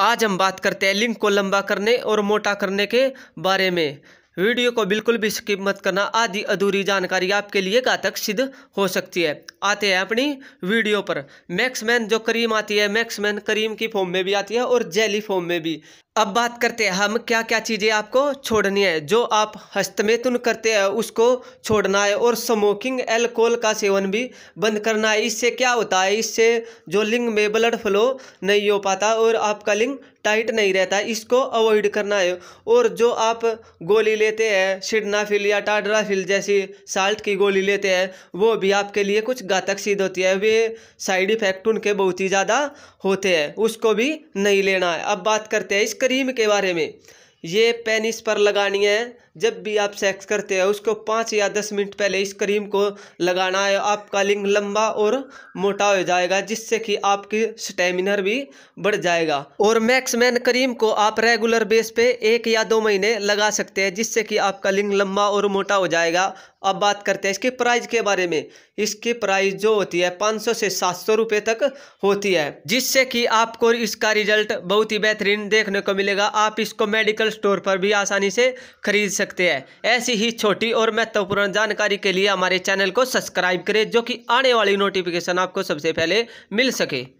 आज हम बात करते हैं लिंक को लंबा करने और मोटा करने के बारे में वीडियो को बिल्कुल भी स्किप मत करना आधी अधूरी जानकारी आपके लिए घातक सिद्ध हो सकती है आते हैं अपनी वीडियो पर मैक्समैन जो करीम आती है मैक्समैन करीम की फॉर्म में भी आती है और जेली फॉर्म में भी अब बात करते हैं हम क्या क्या चीज़ें आपको छोड़नी है जो आप हस्तमेतुन करते हैं उसको छोड़ना है और स्मोकिंग एल्कोहल का सेवन भी बंद करना है इससे क्या होता है इससे जो लिंग में ब्लड फ्लो नहीं हो पाता और आपका लिंग टाइट नहीं रहता इसको अवॉइड करना है और जो आप गोली लेते हैं शिडनाफिल या टाड्राफिल जैसी साल्ट की गोली लेते हैं वो भी आपके लिए कुछ घातक सिद्ध होती है वे साइड इफ़ेक्ट उनके बहुत ही ज़्यादा होते हैं उसको भी नहीं लेना है अब बात करते हैं इस क्रीम के बारे में ये पेनिस पर लगानी है जब भी आप सेक्स करते हैं उसको पाँच या दस मिनट पहले इस क्रीम को लगाना है आपका लिंग लंबा और मोटा हो जाएगा जिससे कि आपकी स्टेमिनर भी बढ़ जाएगा और मैक्समैन क्रीम को आप रेगुलर बेस पे एक या दो महीने लगा सकते हैं जिससे कि आपका लिंग लंबा और मोटा हो जाएगा अब बात करते हैं इसके प्राइस के बारे में इसकी प्राइस जो होती है 500 से 700 रुपए तक होती है जिससे कि आपको इसका रिजल्ट बहुत ही बेहतरीन देखने को मिलेगा आप इसको मेडिकल स्टोर पर भी आसानी से खरीद सकते सकते हैं ऐसी ही छोटी और महत्वपूर्ण जानकारी के लिए हमारे चैनल को सब्सक्राइब करें जो कि आने वाली नोटिफिकेशन आपको सबसे पहले मिल सके